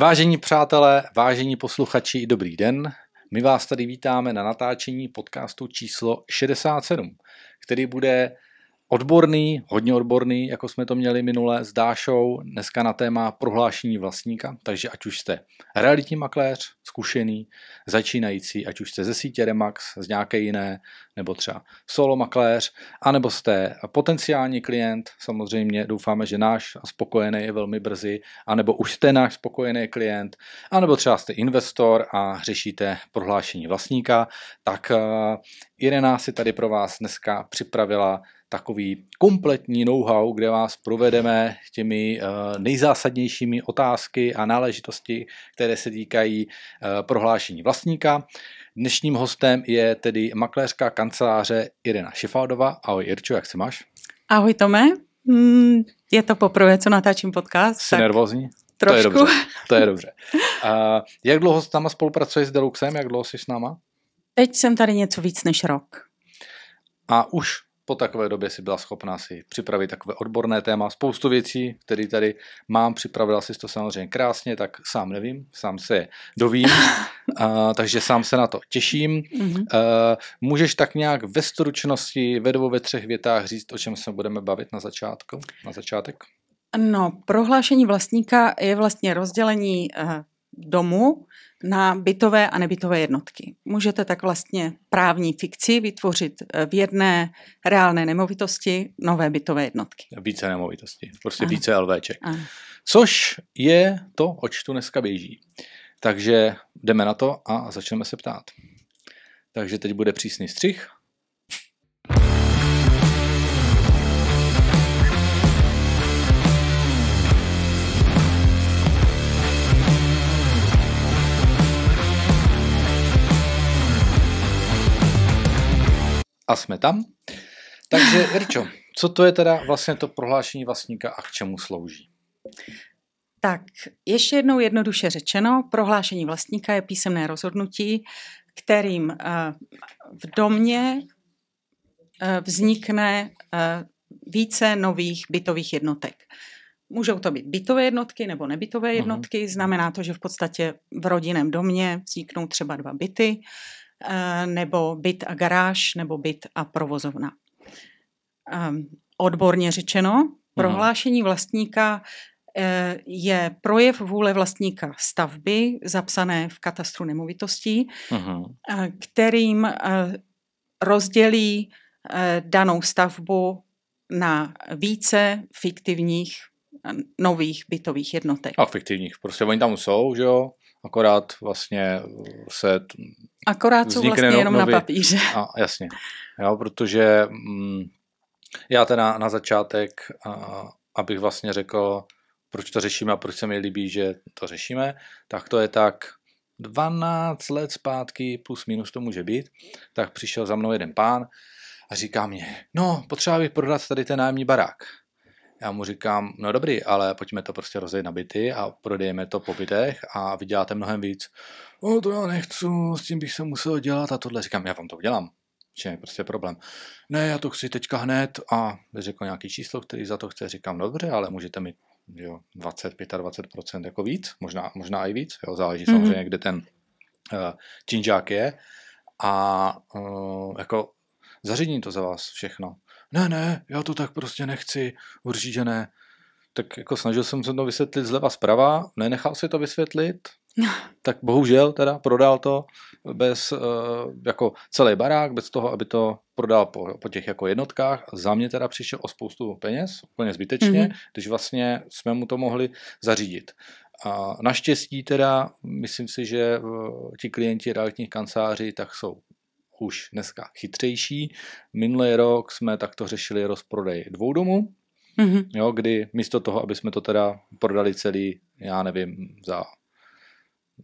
Vážení přátelé, vážení posluchači, dobrý den. My vás tady vítáme na natáčení podcastu číslo 67, který bude odborný, hodně odborný, jako jsme to měli minule s Dášou, dneska na téma prohlášení vlastníka, takže ať už jste realitní makléř, zkušený, začínající, ať už jste ze sítě Remax, z nějaké jiné, nebo třeba solo makléř, anebo jste potenciální klient, samozřejmě doufáme, že náš spokojený je velmi brzy, anebo už jste náš spokojený klient, anebo třeba jste investor a řešíte prohlášení vlastníka, tak eh, Irena si tady pro vás dneska připravila takový kompletní know-how, kde vás provedeme těmi eh, nejzásadnějšími otázky a náležitosti, které se týkají eh, prohlášení vlastníka. Dnešním hostem je tedy makléřka kanceláře Irena Šifádová. Ahoj Irčo, jak se máš? Ahoj Tome, mm, je to poprvé, co natáčím podcast. Jsi tak... nervózní? Trošku. To je dobře. To je dobře. A jak dlouho s náma spolupracuješ s Deluxem? Jak dlouho jsi s náma? Teď jsem tady něco víc než rok. A už po takové době si byla schopná si připravit takové odborné téma, spoustu věcí, které tady mám, připravila si to samozřejmě krásně, tak sám nevím, sám se je dovím, a, takže sám se na to těším. Mm-hmm. A, můžeš tak nějak ve stručnosti, ve dvou, ve třech větách říct, o čem se budeme bavit na začátku, na začátek? No, prohlášení vlastníka je vlastně rozdělení uh, domu na bytové a nebytové jednotky. Můžete tak vlastně právní fikci vytvořit eh, v jedné reálné nemovitosti nové bytové jednotky. Více nemovitosti, prostě ano. více LVček. Ano. Což je to, oč tu dneska běží. Takže jdeme na to a začneme se ptát. Takže teď bude přísný střih A jsme tam. Takže, Ričo, co to je teda vlastně to prohlášení vlastníka a k čemu slouží? Tak, ještě jednou jednoduše řečeno, prohlášení vlastníka je písemné rozhodnutí, kterým eh, v domě eh, vznikne eh, více nových bytových jednotek. Můžou to být bytové jednotky nebo nebytové mhm. jednotky. Znamená to, že v podstatě v rodinném domě vzniknou třeba dva byty. Eh, nebo byt a garáž, nebo byt a provozovna. Ehm, odborně řečeno, mhm. prohlášení vlastníka eh, je projev vůle vlastníka stavby zapsané v katastru nemovitostí, Aha. Mhm. Eh, kterým rozdělí danou stavbu na více fiktivních nových bytových jednotek. A fiktivních, prostě oni tam jsou, že jo? akorát vlastně uh, se... Akorát jsou vlastně no- jenom nový, na papíře. A, jasně, jo, protože mm, já teda na začátek, a, abych vlastně řekl, proč to řešíme a proč se mi líbí, že to řešíme, tak to je tak 12 let zpátky, plus minus to může být, tak přišel za mnou jeden pán a říká mě, no, potřeba bych prodat tady ten nájemní barák. Já mu říkám, no dobrý, ale pojďme to prostě rozdělit na byty a prodejeme to po bytech a vyděláte mnohem víc. O, to já nechci, s tím bych se musel dělat a tohle. Říkám, já vám to udělám. Čím je prostě problém. Ne, já to chci teďka hned a řekl nějaký číslo, který za to chce. Říkám, no dobře, ale můžete mi jo, 20, 25% jako víc, možná, možná i víc, jo, záleží mm-hmm. samozřejmě, kde ten uh, činžák je. A uh, jako zařídím to za vás všechno ne, ne, já to tak prostě nechci, určitě ne. Tak jako snažil jsem se to vysvětlit zleva zprava, nenechal si to vysvětlit, tak bohužel teda prodal to bez eh, jako celý barák, bez toho, aby to prodal po, po těch jako jednotkách. Za mě teda přišel o spoustu peněz, úplně zbytečně, mm-hmm. když vlastně jsme mu to mohli zařídit. A naštěstí teda, myslím si, že eh, ti klienti realitních kanceláří tak jsou už dneska chytřejší. Minulý rok jsme takto řešili rozprodej dvou domů, mm-hmm. jo, kdy místo toho, aby jsme to teda prodali celý, já nevím, za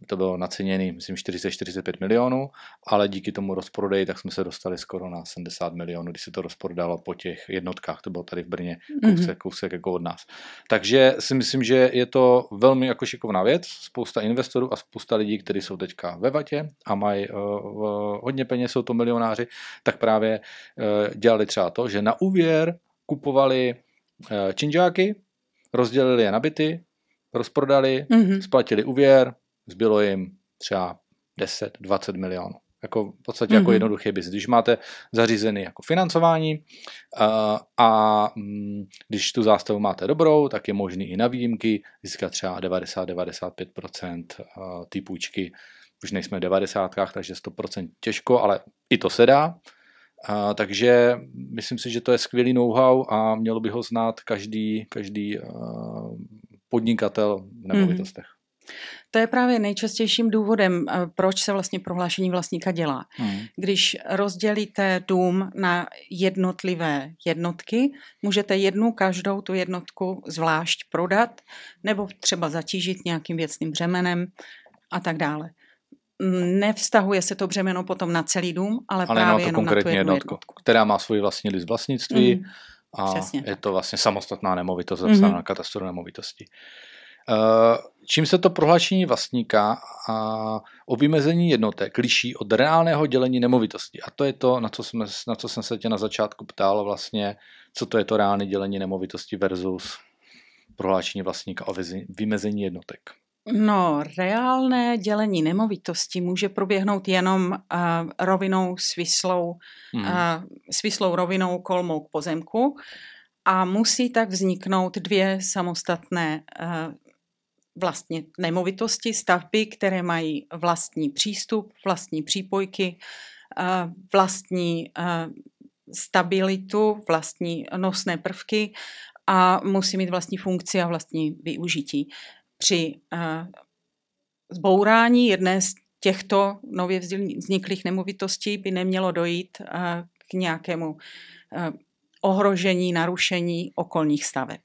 to bylo naceněné, myslím, 40-45 milionů, ale díky tomu rozprodeji, tak jsme se dostali skoro na 70 milionů, když se to rozprodalo po těch jednotkách, to bylo tady v Brně, mhm. kousek, mm-hmm. kousek jako od nás. Takže si myslím, že je to velmi jako šikovná věc, spousta investorů a spousta lidí, kteří jsou teďka ve vatě a mají uh, uh, hodně peněz, jsou to milionáři, tak právě uh, dělali třeba to, že na úvěr kupovali uh, činžáky, rozdělili je na byty, rozprodali, mm-hmm. splatili úvěr, zbylo jim třeba 10-20 milionů. Jako v podstatě mm-hmm. jako mhm. jednoduchý biznis. Když máte zařízený jako financování eh, a, a mm, když tu zástavu máte dobrou, tak je možný i na výjimky získat třeba 90-95% eh, ty půjčky. Už nejsme v 90, takže 100% těžko, ale i to se dá. Uh, takže myslím si, že to je skvělý know-how a mělo by ho znát každý, každý podnikatel v mhm. nemovitostech. Mm-hmm. To je právě nejčastějším důvodem, eh, proč se vlastně prohlášení vlastníka dělá. Hmm. Když rozdělíte dům na jednotlivé jednotky, můžete jednu každou tu jednotku zvlášť prodat nebo třeba zatížit nějakým věcným břemenem a tak dále. Mm, nevztahuje se to břemeno potom na celý dům, ale, ale právě na to konkrétní na tu jednotku, jednotku, která má svůj vlastní list vlastnictví. Hmm. A Přesně je to vlastně samostatná nemovitost mhm. zapsaná mm-hmm. na katastru nemovitosti. Eh, čím se to prohlášení vlastníka a o vymezení jednotek liší od reálného dělení nemovitosti? A to je to, na co, jsme, na co jsem se tě na začátku ptal vlastně, co to je to reálné dělení nemovitosti versus prohlášení vlastníka o vymezení jednotek. No, reálné dělení nemovitosti může proběhnout jenom uh, rovinou svislou, hmm. uh, svislou rovinou kolmou k pozemku a musí tak vzniknout dvě samostatné uh, vlastně nemovitosti, stavby, které mají vlastní přístup, vlastní přípojky, eh, vlastní eh, stabilitu, vlastní nosné prvky a musí mít vlastní funkci a vlastní využití. Při eh, zbourání jedné z těchto nově vzniklých nemovitostí by nemělo dojít k nějakému ohrožení, narušení okolních staveb.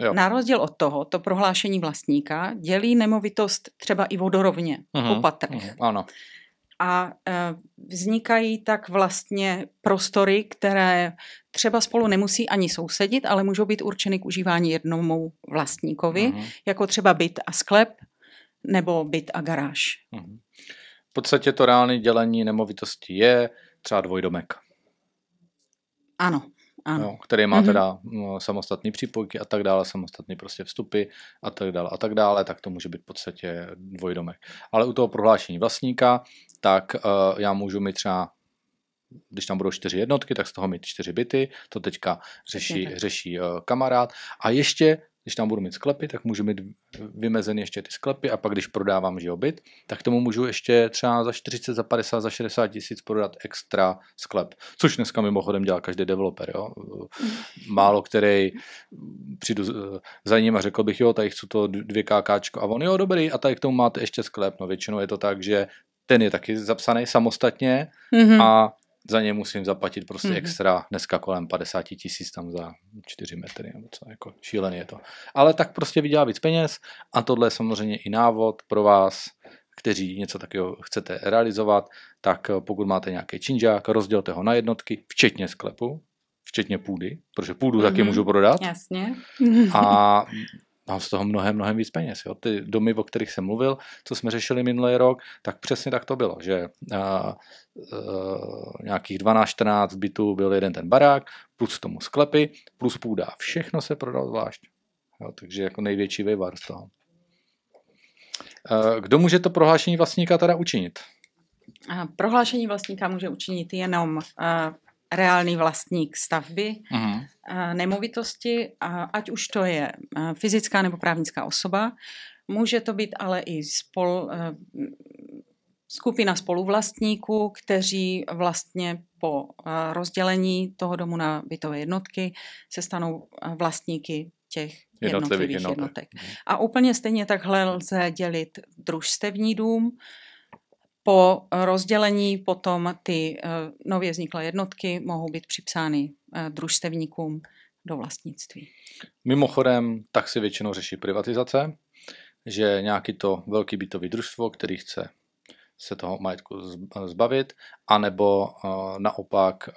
Jo. Na rozdíl od toho, to prohlášení vlastníka dělí nemovitost třeba i vodorovně, uh-huh. Mhm, po patrech. Uh-huh. Mhm, ano. A e, vznikají tak vlastně prostory, které třeba spolu nemusí ani sousedit, ale můžou být určeny k užívání jednomu vlastníkovi, uh-huh. jako třeba byt a sklep, nebo byt a garáž. Uh-huh. V podstatě to reálné dělení nemovitosti je třeba dvojdomek. Ano ano. Jo, který má mm-hmm. teda mm, samostatné přípojky a tak dále, samostatné prostě vstupy a tak dále a tak dále, tak to může být v podstatě dvojdomek. Ale u toho prohlášení vlastníka, tak uh, já můžu mít třeba když tam budou čtyři jednotky, tak z toho mít čtyři byty, to teďka řeší, řeší uh, kamarád. A ještě když tam budu mít sklepy, tak můžu mít vymezeny ještě ty sklepy a pak když prodávám že byt, tak tomu můžu ještě třeba za 40, za 50, za 60 tisíc prodat extra sklep, což dneska mimochodem dělá každý developer. Jo? Málo který přijdu za ním a řekl bych, jo, tady chci to dvě kákáčko a on, jo, dobrý, a tady k tomu máte ještě sklep. No většinou je to tak, že ten je taky zapsaný samostatně mm-hmm. a za ně musím zaplatit prostě mm-hmm. extra, dneska kolem 50 tisíc tam za 4 metry nebo co, jako šílený je to. Ale tak prostě vydělá víc peněz a tohle je samozřejmě i návod pro vás, kteří něco takového chcete realizovat, tak eh, pokud máte nějaký činžák, rozdělte ho na jednotky, včetně sklepu, včetně půdy, protože půdu mm-hmm. taky mhm. můžu prodat. Jasně. A mám z toho mnohem, mnohem víc peněz. Jo. Ty domy, o kterých jsem mluvil, co jsme řešili minulý rok, tak přesně tak to bylo, že a, a, e, nějakých 12-14 bytů byl jeden ten barák, plus tomu sklepy, plus půda. Všechno se prodalo zvlášť. Jo, takže jako největší vyvar z toho. E, kdo může to prohlášení vlastníka teda učinit? Prohlášení vlastníka může učinit jenom e, reálný vlastník stavby mm-hmm. nemovitosti, ať už to je fyzická nebo právnická osoba. Může to být ale i spol, e, skupina spoluvlastníků, kteří vlastně po e, rozdělení toho domu na bytové jednotky se stanou e, vlastníky těch jednotlivých jednotek. jednotek. Mhm. A úplně stejně takhle lze dělit družstevní dům, po rozdělení potom ty eh, nově vzniklé jednotky mohou být připsány eh, družstevníkům do vlastnictví. Mimochodem, tak si většinou řeší privatizace, že nějaký to velký bytový družstvo, který chce se toho majetku zbavit, anebo eh, naopak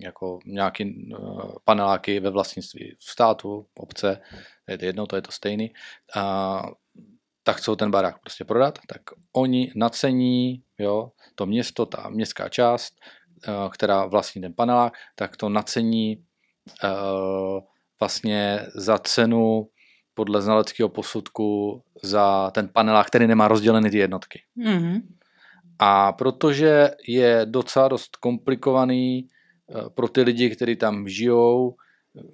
jako nějaký paneláky ve vlastnictví v státu, obce, je to jedno, to je to stejný, tak chcou ten barák prostě prodat, tak oni nacení jo, to město, ta městská část, eh, která vlastní ten panelák, tak to nacení eh, vlastně za cenu podle znaleckého posudku za ten panelák, který nemá rozděleny ty jednotky. Mm-hmm. A protože je docela dost komplikovaný eh, pro ty lidi, kteří tam žijou,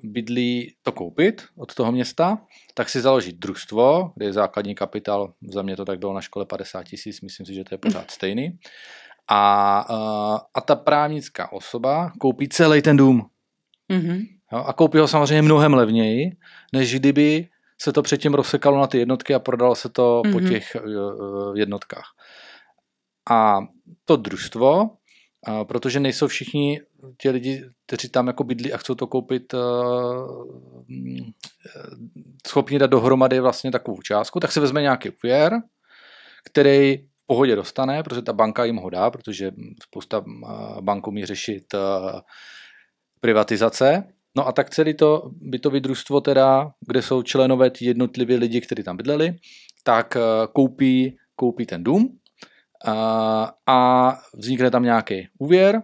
bydlí, to koupit od toho města, tak si založit družstvo, kde je základní kapitál, za mě to tak bylo na škole 50 tisíc, myslím si, že to je pořád mm. stejný. A, a ta právnická osoba koupí celý ten dům. Mm-hmm. a koupí ho samozřejmě mnohem levněji, než kdyby se to předtím rozsekalo na ty jednotky a prodalo se to mm-hmm. po mhm. těch jednotkách. A to družstvo a protože nejsou všichni ti lidi, kteří tam jako bydlí a chcou to koupit, eh, mm, eh, schopni dát dohromady vlastně takovou částku, tak si vezme nějaký úvěr, který v pohodě dostane, protože ta banka jim ho dá, protože spousta eh, bank umí řešit privatizace. No a tak celý to bytový družstvo teda, kde jsou členové ty jednotliví lidi, kteří tam bydleli, tak koupí, koupí ten dům a vznikne tam nějaký úvěr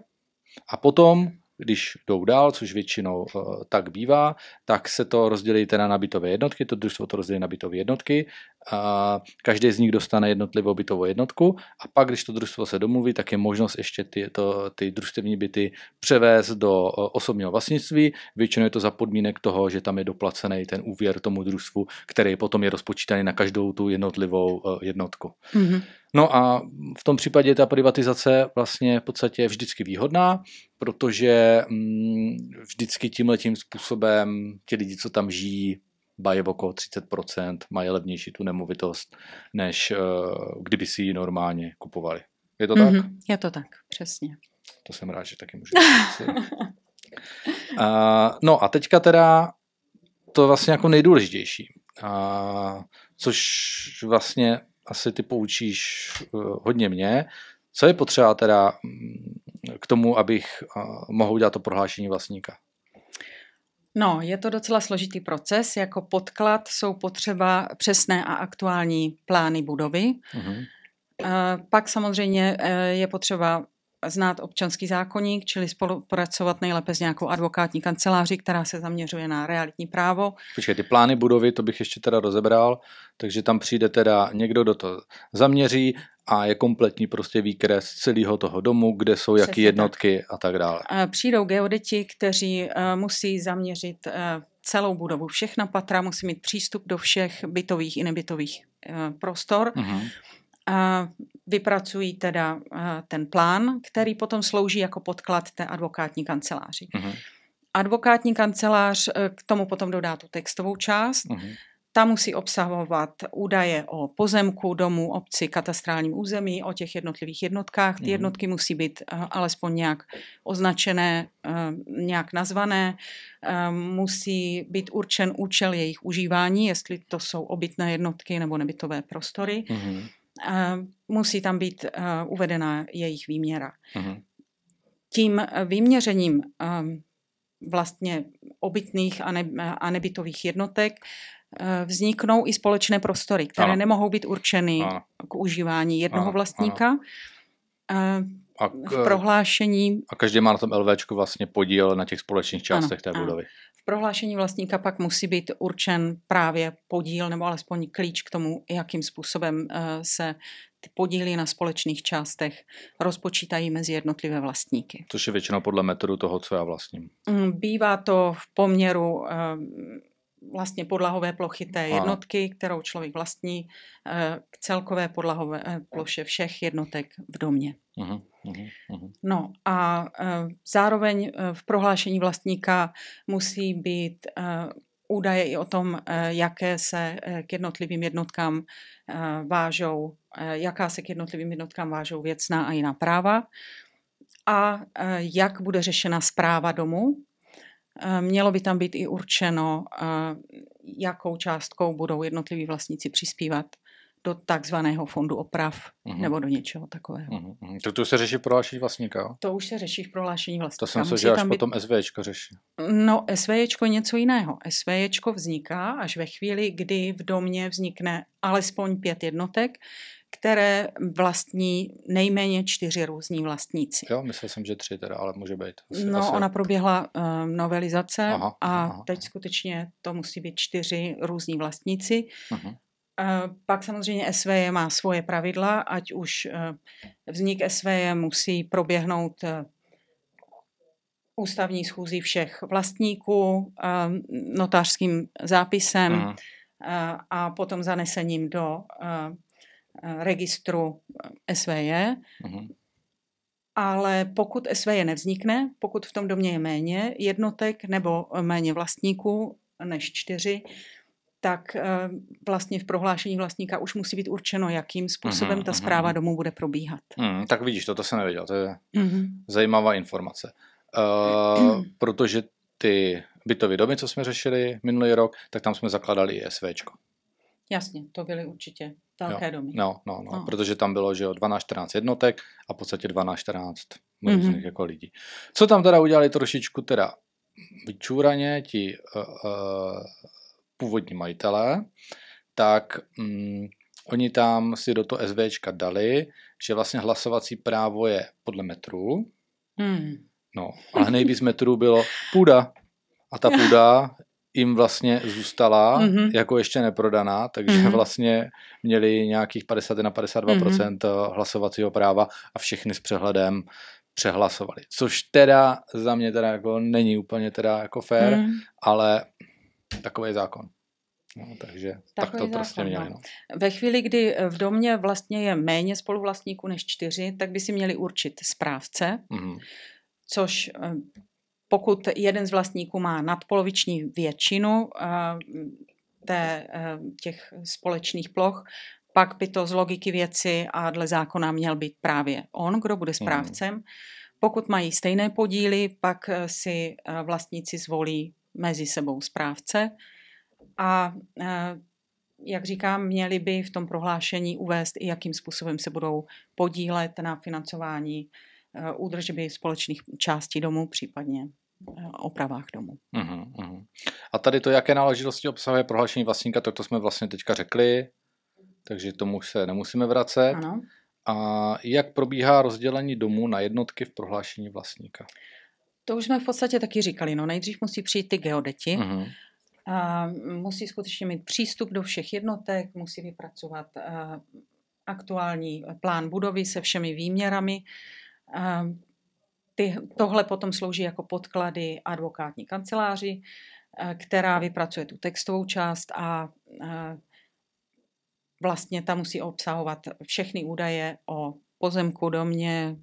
a potom, když jdou dál, což většinou eh, tak bývá, tak se to rozdělí teda na bytové jednotky, to družstvo to rozdělí na bytové jednotky a každý z nich dostane jednotlivou bytovou jednotku a pak, když to družstvo se domluví, tak je možnost ještě ty, to, ty družstevní byty převést do osobního vlastnictví. Většinou je to za podmínek toho, že tam je doplacený ten úvěr tomu družstvu, který potom je rozpočítaný na každou tu jednotlivou jednotku. Mm-hmm. No a v tom případě ta privatizace vlastně v podstatě je vždycky výhodná, protože mm, vždycky tím způsobem ti lidi, co tam žijí, mají okolo 30%, mají levnější tu nemovitost, než eh, kdyby si ji normálně kupovali. Je to mm-hmm. tak? Mhm, je to tak, přesně. To jsem rád, že taky můžu uh, No a teďka teda to vlastně jako nejdůležitější, a, což vlastně asi ty poučíš eh, hodně mě. Co je potřeba teda mm, k tomu, abych eh, mohl udělat to prohlášení vlastníka? No, je to docela složitý proces. Jako podklad jsou potřeba přesné a aktuální plány budovy. Mm-hmm. Pak samozřejmě eh, je potřeba znát občanský zákonník, čili spolupracovat nejlépe s nějakou advokátní kanceláří, která se zaměřuje na realitní právo. Počkej, ty plány budovy, to bych ještě teda rozebral, takže tam přijde teda někdo, do to zaměří, a je kompletní prostě výkres celého toho domu, kde jsou Přesně jaký jednotky tak. a tak dále. Eh, přijdou geodeti, kteří eh, musí zaměřit eh, celou budovu. Všechna patra musí mít přístup do všech bytových i nebytových prostor. Uh-huh. Mhm. A vypracují teda ten plán, který potom slouží jako podklad té advokátní kanceláři. Uh-huh. Advokátní kancelář k tomu potom dodá tu textovou část. Uh-huh. Ta musí obsahovat údaje o pozemku, domu, obci, katastrálním území, o těch jednotlivých jednotkách. Ty mhm. jednotky musí být eh, alespoň nějak označené, eh, nějak nazvané. Eh, musí být určen účel jejich užívání, jestli to jsou obytné jednotky nebo nebytové prostory. Mhm. Musí tam být uvedena jejich výměra. Mhm. Tím vyměřením vlastně obytných a, ne, a nebytových jednotek Eh, vzniknou i společné prostory, které ano. nemohou být určeny ano. k užívání jednoho ano. vlastníka. Ano. Eh, a k, v prohlášení... A každý má na tom LVčku vlastně podíl na těch společných částech ano, té ano. budovy. V prohlášení vlastníka pak musí být určen právě podíl nebo alespoň klíč k tomu, jakým způsobem eh, se ty podíly na společných částech rozpočítají mezi jednotlivé vlastníky. Což je většinou podle metodu toho, co já vlastním. Mm, bývá to v poměru vlastně podlahové plochy té jednotky, ano. kterou člověk vlastní, eh, k celkové podlahové eh, ploše všech jednotek v domě. Ano. Mhm, mhm, mhm. No a eh, zároveň v prohlášení vlastníka musí být údaje i o tom, jaké se k jednotlivým jednotkám vážou, jaká se k jednotlivým jednotkám vážou věcná a jiná práva a jak bude řešena zpráva domu, Eh, mělo by tam být i určeno, eh, jakou částkou budou jednotliví vlastníci přispívat do takzvaného fondu oprav uh-huh. nebo do něčeho takového. Uh-huh. To, to se řeší v prohlášení vlastníka? To už se řeší v prohlášení vlastníka. To jsem se, že až být... potom SVJčko řeší. No, SVJčko je něco jiného. SVJčko vzniká až ve chvíli, kdy v domě vznikne alespoň pět jednotek, které vlastní nejméně čtyři různí vlastníci. Jo, myslel jsem, že tři teda, ale může být. Asi, no, asi... ona proběhla uh, novelizace aha, a aha, teď skutečně to musí být čtyři různí vlastníci. Aha. Mhm. Uh, eh, pak samozřejmě SVJ má svoje pravidla, ať už uh, vznik SVJ musí proběhnout uh, ústavní schůzí všech vlastníků, notářským zápisem Aha. Mhm. a potom zanesením do Eh, registru eh, SVJ, mhm. ale pokud SVJ nevznikne, pokud v tom domě je méně jednotek nebo méně vlastníků než čtyři, tak eh, vlastně v prohlášení vlastníka už musí být určeno, jakým způsobem mhm, ta mhm, zpráva domu domů bude probíhat. tak vidíš, toto jsem nevěděl, to je uh zajímavá informace. Uh, protože ty bytové domy, co jsme řešili minulý rok, tak tam jsme zakladali i SVčko. Jasně, to byly určitě velké jo, domy. No, no, no, no, protože tam bylo, že jo, 12-14 jednotek a v podstatě 12-14 mm-hmm. jako lidí. Co tam teda udělali trošičku teda vyčúraně ti uh, uh, původní majitelé, tak um, oni tam si do toho SVčka dali, že vlastně hlasovací právo je podle metrů, mm. no, ale nejvíc metrů bylo půda. A ta půda jim vlastně zůstala mm-hmm. jako ještě neprodaná, takže mm-hmm. vlastně měli nějakých 50 na 52 mm-hmm. hlasovacího práva a všechny s přehledem přehlasovali. Což teda za mě teda jako není úplně teda jako fair, mm. ale takový zákon. No, takže Takový tak to prostě zákon, prostě měli. No. no. Ve chvíli, kdy v domě vlastně je méně spoluvlastníků než čtyři, tak by si měli určit správce, mm. což eh, pokud jeden z vlastníků má nadpoloviční většinu eh, té, eh, těch společných ploch, pak by to z logiky věci a dle zákona měl být právě on, kdo bude hmm. správcem. Pokud mají stejné podíly, pak eh, si vlastníci zvolí mezi sebou správce. A jak říkám, měli by v tom prohlášení uvést jakým způsobem se budou podílet na financování Eh, údržby společných částí domu, případně eh, opravách domu. Uhum, uhum. A tady to, jaké náležitosti obsahuje prohlášení vlastníka, to to jsme vlastně teďka řekli, takže tomu se nemusíme vracet. Ano. A jak probíhá rozdělení domu na jednotky v prohlášení vlastníka? To už jsme v podstatě taky říkali. No, nejdřív musí přijít ty geodeti, uh-huh. a musí skutečně mít přístup do všech jednotek, musí vypracovat eh, aktuální plán budovy se všemi výměrami, ty, tohle potom slouží jako podklady advokátní kanceláři, eh, která vypracuje tu textovou část a eh, vlastně ta musí obsahovat všechny údaje o pozemku, domě,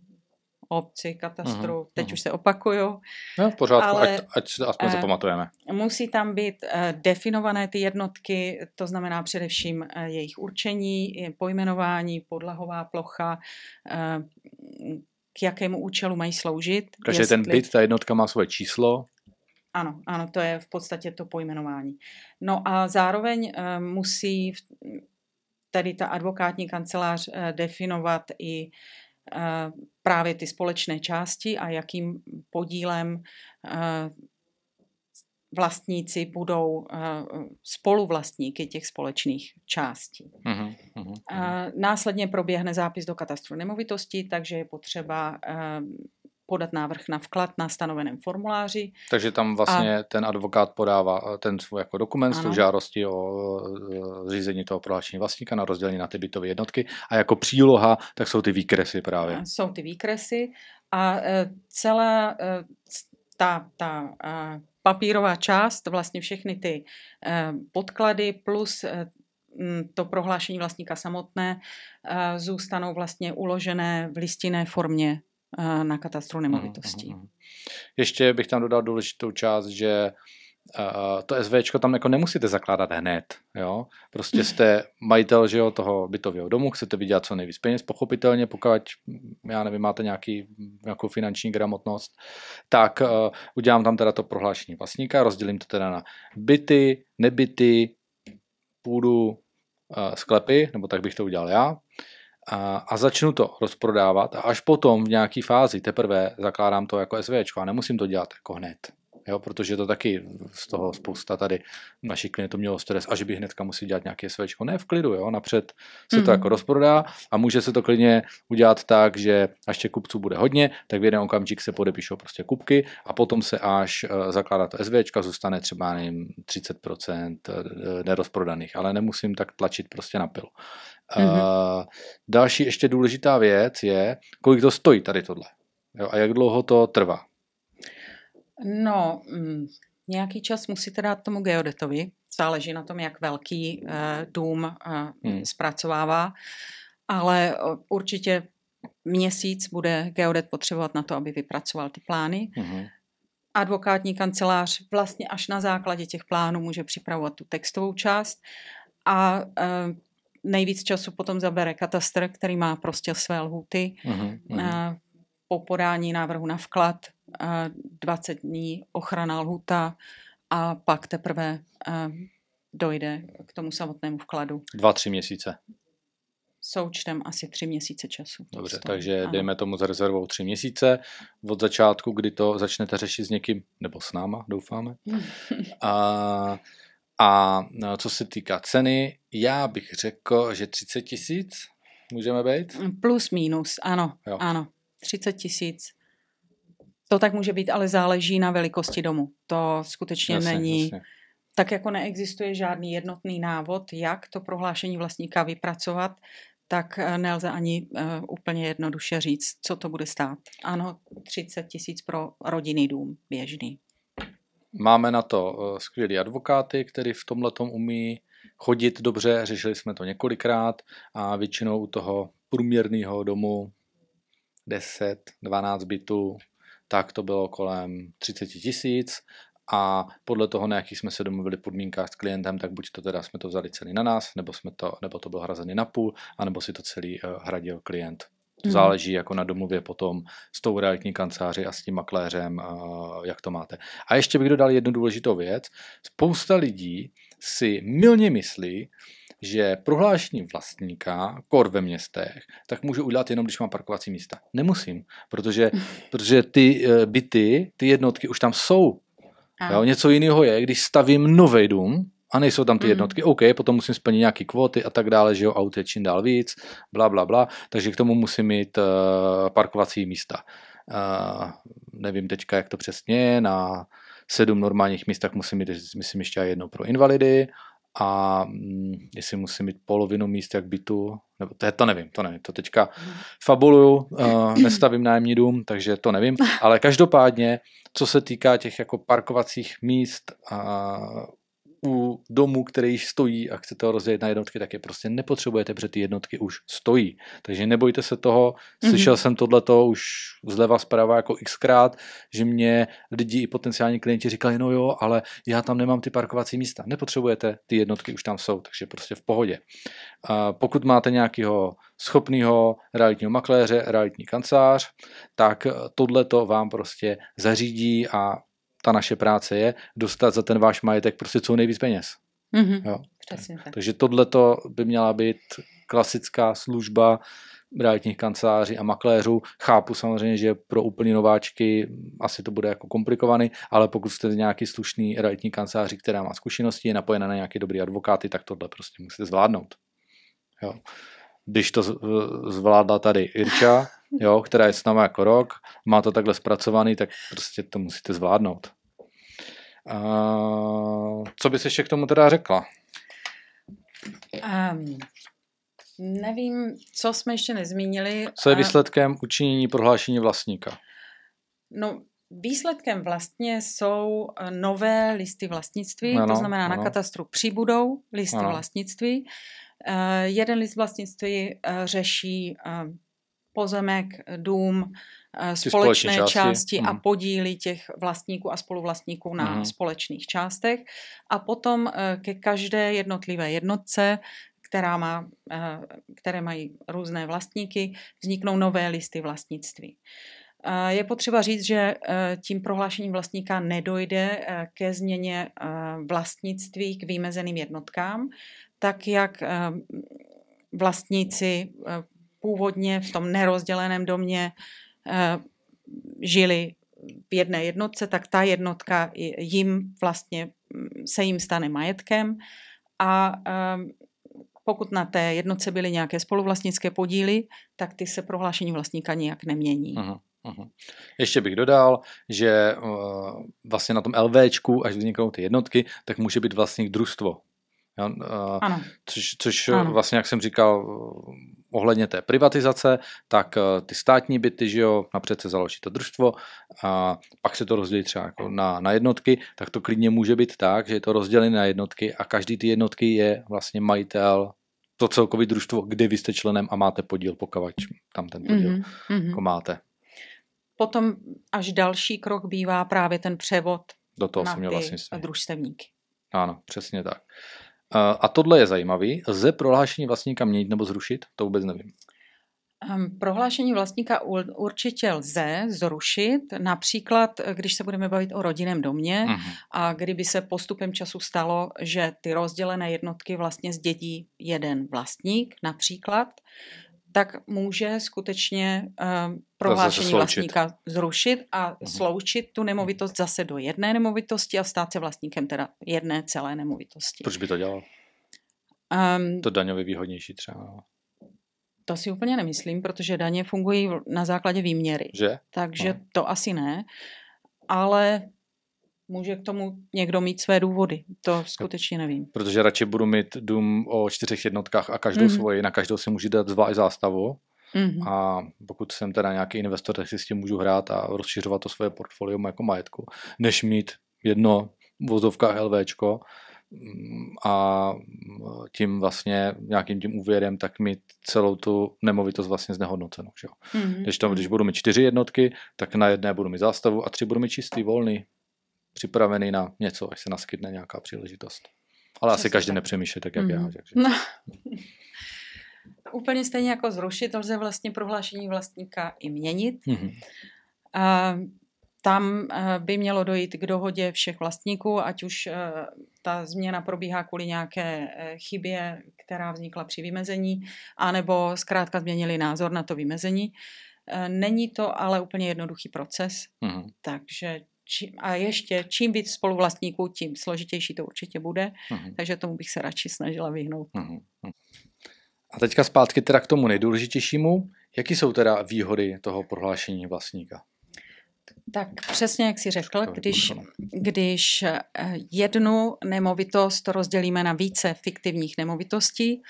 obci, katastru, uh-huh, teď uh-huh. už se opakuju. No, pořád, ale, ať, ať se aspoň eh, zapamatujeme. Musí tam být definované ty jednotky, to znamená především jejich určení, pojmenování, podlahová plocha, k jakému účelu mají sloužit. Každý jestli... ten byt, ta jednotka má svoje číslo. Ano, ano, to je v podstatě to pojmenování. No a zároveň eh, musí tady ta advokátní kancelář eh, definovat i eh, právě ty společné části a jakým podílem vlastníci budou eh, spoluvlastníky těch společných částí. Uh-huh, uh-huh. Následně proběhne zápis do katastru nemovitostí, takže je potřeba eh, podat návrh na vklad na stanoveném formuláři. Takže tam vlastně a, ten advokát podává eh, ten svůj jako dokument ano. s žádostí o zřízení toho prohlášení vlastníka na rozdělení na ty bytové jednotky a jako příloha, tak jsou ty výkresy právě. Jsou ty výkresy a celá ta, ta papírová část, vlastně všechny ty eh, podklady plus eh, mm, to prohlášení vlastníka samotné eh, zůstanou vlastně uložené v listinné formě na katastru nemovitostí. Mm-hmm. Ještě bych tam dodal důležitou část, že Eh, to SVčko tam jako nemusíte zakládat hned, jo. Prostě jste majitel, že jo, toho bytového domu, chcete vydělat co nejvíc peněz, pochopitelně, pokud, já nevím, máte nějaký, nějakou finanční gramotnost, tak uh, udělám tam teda to prohlášení vlastníka, rozdělím to teda na byty, nebyty, půdu, uh, sklepy, nebo tak bych to udělal já, a, a začnu to rozprodávat a až potom v nějaký fázi teprve zakládám to jako SVčko a nemusím to dělat jako hned jo, protože to taky z toho spousta tady našich klientů mělo stres a že by hnedka musel dělat nějaké svéčko. Ne, v klidu, jo, napřed se mm. to mhm. jako rozprodá a může se to klidně udělat tak, že až těch kupců bude hodně, tak v jeden okamžik se podepíšou prostě kupky a potom se až eh, zakládá to SVčka, zůstane třeba nevím, 30% eh, eh, nerozprodaných, ale nemusím tak tlačit prostě na pilu. Mm-hmm. další ještě důležitá věc je, kolik to stojí tady tohle. Jo, a jak dlouho to trvá. No, mm, nějaký čas musíte dát tomu geodetovi. Záleží na tom, jak velký eh, dům eh, hmm. zpracovává, ale určitě měsíc bude geodet potřebovat na to, aby vypracoval ty plány. Hmm advokátní kancelář vlastně až na základě těch plánů může připravovat tu textovou část a e, nejvíc času potom zabere katastr, který má prostě své lhuty. Uh-huh, mhm, mhm. eh, uh-huh. E, po podání návrhu na vklad 20 eh, dní ochrana lhuta a pak teprve eh, dojde k tomu samotnému vkladu. Dva, tři měsíce. Součtem asi tři měsíce času. Dobře, to, takže ano. dejme tomu s rezervou tři měsíce od začátku, kdy to začnete řešit s někým, nebo s náma, doufáme. a, a co se týká ceny, já bych řekl, že 30 tisíc můžeme být? Plus, minus, ano, jo. ano. 30 tisíc. To tak může být, ale záleží na velikosti domu. To skutečně jasně, není... Jasně. Tak jako neexistuje žádný jednotný návod, jak to prohlášení vlastníka vypracovat, tak eh, nelze ani uh, úplně jednoduše říct, co to bude stát. Ano, 30 tisíc pro rodinný dům běžný. Máme na to eh, skvělý advokáty, který v tomhle umí chodit dobře, řešili jsme to několikrát a většinou u toho průměrného domu 10, 12 bytů, tak to bylo kolem 30 tisíc a podle toho, na jakých jsme se domluvili podmínkách s klientem, tak buď to teda jsme to vzali celý na nás, nebo, jsme to, nebo to bylo hrazený na půl, anebo si to celý uh, hradil klient. To hmm. záleží jako na domluvě potom s tou realitní kanceláři a s tím makléřem, uh, jak to máte. A ještě bych dodal jednu důležitou věc. Spousta lidí si milně myslí, že prohlášení vlastníka, kor ve městech, tak můžu udělat jenom, když mám parkovací místa. Nemusím, protože, protože ty eh, byty, ty jednotky už tam jsou. Jo? Něco jiného je, když stavím nový dům, a nejsou tam ty mhm. jednotky, mm. OK, potom musím splnit nějaké kvóty a tak dále, že jo, aut je čím dál víc, bla, bla, bla, takže k tomu musím mít uh, parkovací místa. Uh, nevím teďka, jak to přesně je, na sedm normálních místech musím mít, myslím, ještě jedno pro invalidy, a mm, jestli musím mít polovinu míst jak bytu, nebo to, je, to nevím, to nevím, to teďka fabuluju, uh, nestavím nájemní dům, takže to nevím, ale každopádně, co se týká těch jako parkovacích míst, uh, u domu, který již stojí a chcete ho rozdělit na jednotky, tak je prostě nepotřebujete, protože ty jednotky už stojí. Takže nebojte se toho, mm-hmm. jsem tohleto už zleva zprava jako xkrát, že mě lidi i potenciální klienti říkali, no jo, ale já tam nemám ty parkovací místa. Nepotřebujete, ty jednotky už tam jsou, takže prostě v pohodě. A pokud máte nějakého schopného realitního makléře, realitní kancelář, tak tohleto vám prostě zařídí a ta naše práce je dostat za ten váš majetek prostě co nejvíc peněz. Mm-hmm. Jo. Přesně tak. Takže tohle by měla být klasická služba realitních kanceláří a makléřů. Chápu samozřejmě, že pro úplně nováčky asi to bude jako komplikovaný, ale pokud jste nějaký slušný realitní kanceláří, která má zkušenosti, je napojena na nějaké dobrý advokáty, tak tohle prostě musíte zvládnout. Jo. Když to zvládla tady Irča, jo, která je s náma jako rok, má to takhle zpracovaný, tak prostě to musíte zvládnout. A co bys ještě k tomu teda řekla? Um, nevím, co jsme ještě nezmínili. Co je výsledkem učinění prohlášení vlastníka? No, výsledkem vlastně jsou eh, nové listy vlastnictví, ano, to znamená ano. na katastru přibudou listy ano. vlastnictví. Uh, jeden list vlastnictví uh, řeší uh, pozemek, dům, eh, společné části, části a hmm. podíly těch vlastníků a spoluvlastníků na hmm. společných částech. A potom eh, ke každé jednotlivé jednotce, která má, eh, které mají různé vlastníky, vzniknou nové listy vlastnictví. Je potřeba říct, že tím prohlášením vlastníka nedojde ke změně vlastnictví k vymezeným jednotkám, tak jak vlastníci původně v tom nerozděleném domě eh, žili v jedné jednotce, tak ta jednotka jim vlastně mm, se jim stane majetkem a eh, pokud na té jednotce byly nějaké spoluvlastnické podíly, tak ty se prohlášení vlastníka nijak nemění. Aha. Uhum. Ještě bych dodal, že uh, vlastně na tom LVčku, až vzniknou ty jednotky, tak může být vlastník družstvo. Ja, uh, ano. Což, což ano. vlastně, jak jsem říkal, ohledně té privatizace, tak eh, ty státní byty, že jo, napřed se založí to družstvo a pak se to rozdělí třeba jako na, na jednotky, tak to klidně může být tak, že je to rozdělené na jednotky a každý ty jednotky je vlastně majitel to celkové družstvo, kde vy jste členem a máte podíl, pokavač tam ten podíl mm-hmm. jako máte. Potom až další krok bývá právě ten převod do toho na jsem měl vlastně družstevníky. Ano, přesně tak. A tohle je zajímavý. Lze prohlášení vlastníka měnit nebo zrušit? To vůbec nevím. Ehm, prohlášení vlastníka určitě lze zrušit, například když se budeme bavit o rodinném domě uh-huh. a kdyby se postupem času stalo, že ty rozdělené jednotky vlastně zdědí jeden vlastník například, tak může skutečně uh, prohlášení vlastníka zrušit a uh-huh. sloučit tu nemovitost zase do jedné nemovitosti a stát se vlastníkem teda jedné celé nemovitosti. Proč by to dělal? Um, to daňově výhodnější třeba. To si úplně nemyslím, protože daně fungují na základě výměry. Že? Takže no. to asi ne. Ale Může k tomu někdo mít své důvody, to skutečně nevím. Protože radši budu mít dům o čtyřech jednotkách a každou mm-hmm. svoji, na každou si můžu dát zvlášť zástavu. Mm-hmm. A pokud jsem teda nějaký investor, tak si s tím můžu hrát a rozšiřovat to svoje portfolio jako majetku, než mít jedno v vozovkách LVčko a tím vlastně nějakým tím úvěrem, tak mít celou tu nemovitost vlastně znehodnocenou. Mm-hmm. Když, to, když mhm. budu mít čtyři jednotky, tak na jedné budu mít zástavu a tři budu mít čistý, volný, připravený na něco, až se naskytne nějaká příležitost. Ale Přesně asi každý tak. nepřemýšlí tak, jak mm. já. Mhm. Takže. No. Úplně stejně jako zrušit, lze vlastně prohlášení vlastníka i měnit. Mm-hmm. A tam eh, by mělo dojít k dohodě všech vlastníků, ať už eh, ta změna probíhá kvůli nějaké eh, chybě, která vznikla při vymezení, anebo zkrátka změnili názor na to vymezení. Není to ale úplně jednoduchý proces, mm-hmm. takže a ještě čím víc spoluvlastníků, tím složitější to určitě bude, uh-huh. takže tomu bych se radši snažila vyhnout. Uh-huh. A teďka zpátky teda k tomu nejdůležitějšímu. Jaký jsou teda výhody toho prohlášení vlastníka? Tak přesně, jak si řekl, když, když eh, jednu nemovitost rozdělíme na více fiktivních nemovitostí,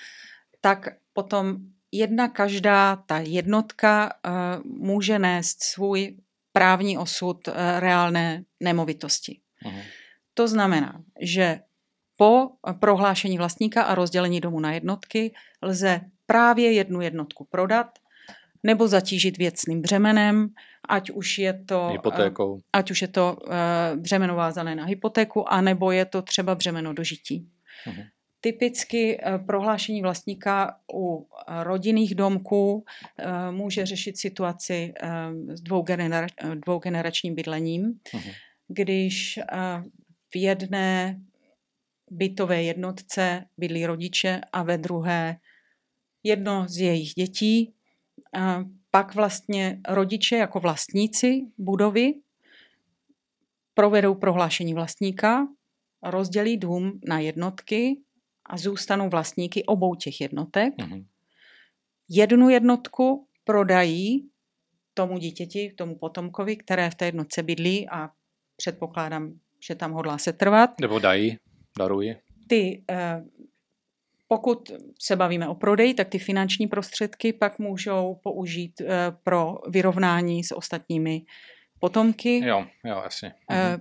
tak potom jedna každá ta jednotka eh, může nést svůj právní osud eh, reálné nemovitosti. Aha. Mhm. To znamená, že po prohlášení vlastníka a rozdělení domu na jednotky lze právě jednu jednotku prodat nebo zatížit věcným břemenem, ať už je to, eh, Hypotékou. ať už je to eh, břemeno vázané na hypotéku, anebo je to třeba břemeno dožití. uh Typicky eh, prohlášení vlastníka u eh, rodinných domků eh, může řešit situaci s dvougeneračním bydlením, mhm. když v jedné bytové jednotce bydlí rodiče a ve druhé jedno z jejich dětí. pak vlastně rodiče jako vlastníci budovy provedou prohlášení vlastníka, rozdělí dům na jednotky a zůstanou vlastníky obou těch jednotek. Mm-hmm. Jednu jednotku prodají tomu dítěti, tomu potomkovi, které v té jednotce bydlí a předpokládám, že tam hodlá se trvat. Nebo dají, darují. Ty, eh, pokud se bavíme o prodeji, tak ty finanční prostředky pak můžou použít eh, pro vyrovnání s ostatními potomky. Jo, jo, asi. Eh, mhm.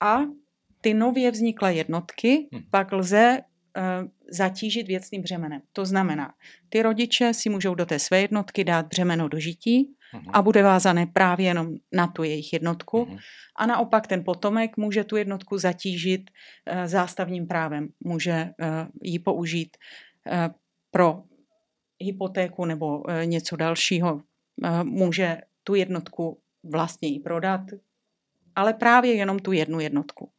A ty nově vzniklé jednotky mhm. pak lze Eh, zatížit věcným břemenem. To znamená, ty rodiče si můžou do té své jednotky dát břemeno dožití mhm. a bude vázané právě jenom na tu jejich jednotku. Mhm. A naopak ten potomek může tu jednotku zatížit eh, zástavním právem. Může eh, ji použít pro hypotéku nebo něco dalšího. může tu jednotku vlastně i prodat, ale právě jenom tu jednu jednotku.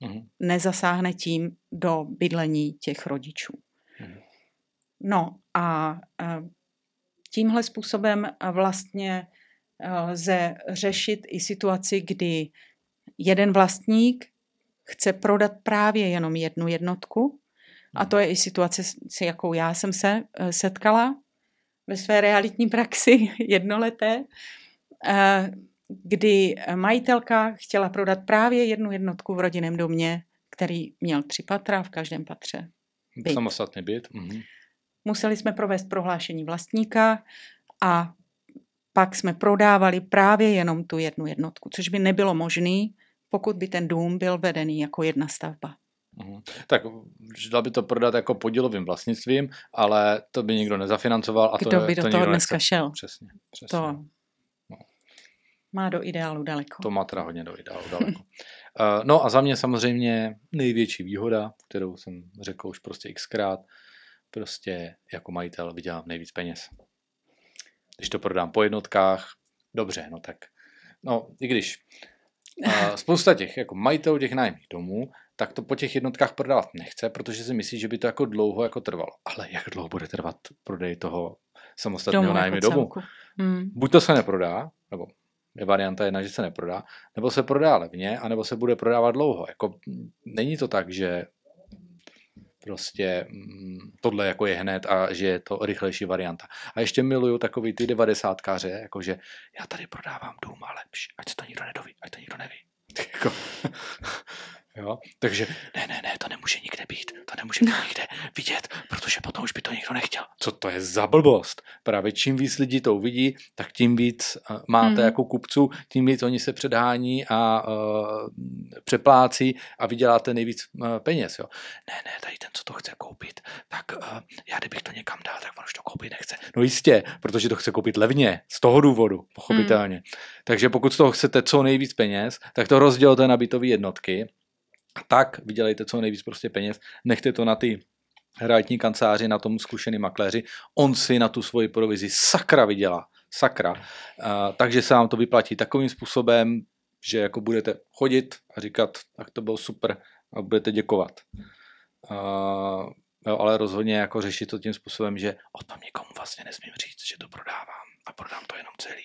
Mhm. nezasáhne tím do bydlení těch rodičů. Mhm. No a tímhle způsobem vlastně eh, lze řešit i situaci, kdy jeden vlastník chce prodat právě jenom jednu jednotku. A to mhm. je i situace, s jakou já jsem se eh, setkala ve své realitní praxi jednoleté. Eh, kdy eh, majitelka chtěla prodat právě jednu jednotku v rodinném domě, který měl tři patra, v každém patře. Byt. Samostatný byt. Mhm. Museli jsme provést prohlášení vlastníka a pak jsme prodávali právě jenom tu jednu jednotku, což by nebylo možné, pokud by ten dům byl vedený jako jedna stavba. Mhm. Tak dal by to prodat jako podílovým vlastnictvím, ale to by nikdo nezafinancoval. A Kdo to, by do to toho dneska nechce. šel? Přesně, přesně. To má do ideálu daleko. To má teda hodně do ideálu daleko. Eh, no a za mě samozřejmě největší výhoda, kterou jsem řekl už prostě xkrát, prostě jako majitel vydělám nejvíc peněz. Když to prodám po jednotkách, dobře, no tak. No, i když eh, spousta těch jako majitelů těch nájemních domů, tak to po těch jednotkách prodávat nechce, protože si myslí, že by to jako dlouho jako trvalo. Ale jak dlouho bude trvat prodej toho samostatného Jako domu? Hmm. Buď to se neprodá, nebo je varianta jedna, že se neprodá, nebo se prodá levně, anebo se bude prodávat dlouho. Jako, není to tak, že prostě mm, tohle jako je hned a že je to rychlejší varianta. A ještě miluju takový ty devadesátkáře, jakože já tady prodávám dům, ale pš, ať se to nikdo nedoví, ať to nikdo neví. Jako, Jo? Takže ne, ne, ne, to nemůže nikde být, to nemůže no. nikde vidět, protože potom už by to nikdo nechtěl. Co to je za blbost? Právě čím víc lidí to uvidí, tak tím víc eh, máte hmm. jako kupců, tím víc oni se předhání a uh, přeplácí a vyděláte nejvíc uh, peněz. Jo? Ne, ne, tady ten, co to chce koupit, tak uh, já kdybych to někam dal, tak on už to koupit nechce. No jistě, protože to chce koupit levně, z toho důvodu, mhm. pochopitelně. Hmm. Takže pokud z toho chcete co nejvíc peněz, tak to rozdělte na bytové jednotky tak vydělejte co nejvíc prostě peněz, nechte to na ty realitní kanceláři, na tom zkušený makléři, on si na tu svoji provizi sakra vydělá, sakra. A, takže se vám to vyplatí takovým způsobem, že jako budete chodit a říkat, tak to bylo super a budete děkovat. A, jo, ale rozhodně jako řešit to tím způsobem, že o tom nikomu vlastně nesmím říct, že to prodávám a prodám to jenom celý.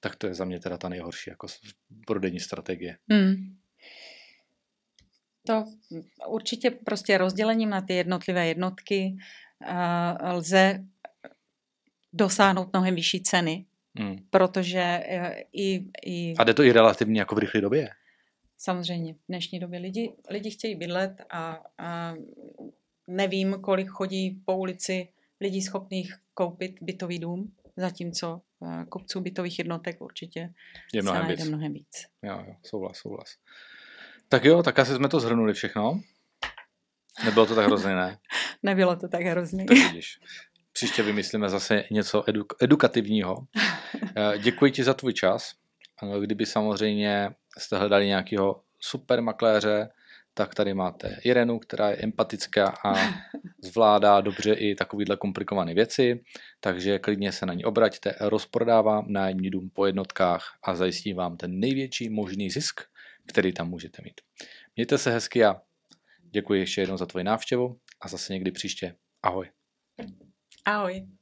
Tak to je za mě teda ta nejhorší jako prodejní strategie. Mm. To určitě prostě rozdělením na ty jednotlivé jednotky eh, lze dosáhnout mnohem vyšší ceny, hmm. protože eh, i, i... A jde to i relativně jako v rychlé době? Samozřejmě, v dnešní době lidi, lidi chtějí bydlet a, a nevím, kolik chodí po ulici lidí schopných koupit bytový dům, zatímco eh, kupců bytových jednotek určitě je mnohem se víc. mnohem víc. Jo, jo, souhlas, souhlas. Tak jo, tak asi jsme to zhrnuli všechno. Nebylo to tak hrozný, ne? Nebylo to tak hrozný. Tak vidíš. Příště vymyslíme zase něco edu- edukativního. Eh, děkuji ti za tvůj čas. Eh, kdyby samozřejmě jste hledali nějakého super makléře, tak tady máte Irenu, která je empatická a zvládá dobře i takovýhle komplikované věci, takže klidně se na ní obraťte, rozprodávám nájemní dům po jednotkách a zajistím vám ten největší možný zisk který tam můžete mít. Mějte se hezky a děkuji ještě jednou za tvoji návštěvu a zase někdy příště. Ahoj. Ahoj.